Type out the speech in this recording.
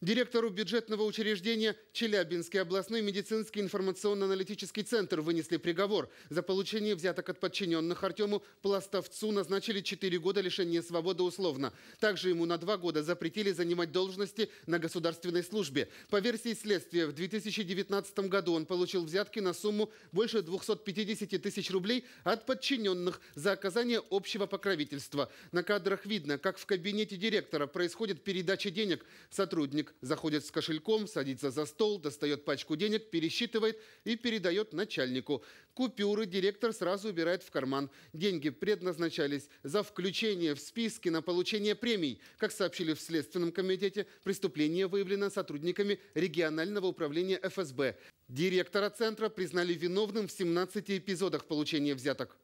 Директору бюджетного учреждения Челябинский областной медицинский информационно-аналитический центр вынесли приговор. За получение взяток от подчиненных Артему Пластовцу назначили 4 года лишения свободы условно. Также ему на 2 года запретили занимать должности на государственной службе. По версии следствия, в 2019 году он получил взятки на сумму больше 250 тысяч рублей от подчиненных за оказание общего покровительства. На кадрах видно, как в кабинете директора происходит передача денег сотрудникам Работник заходит с кошельком, садится за стол, достает пачку денег, пересчитывает и передает начальнику. Купюры директор сразу убирает в карман. Деньги предназначались за включение в списки на получение премий. Как сообщили в Следственном комитете, преступление выявлено сотрудниками регионального управления ФСБ. Директора центра признали виновным в 17 эпизодах получения взяток.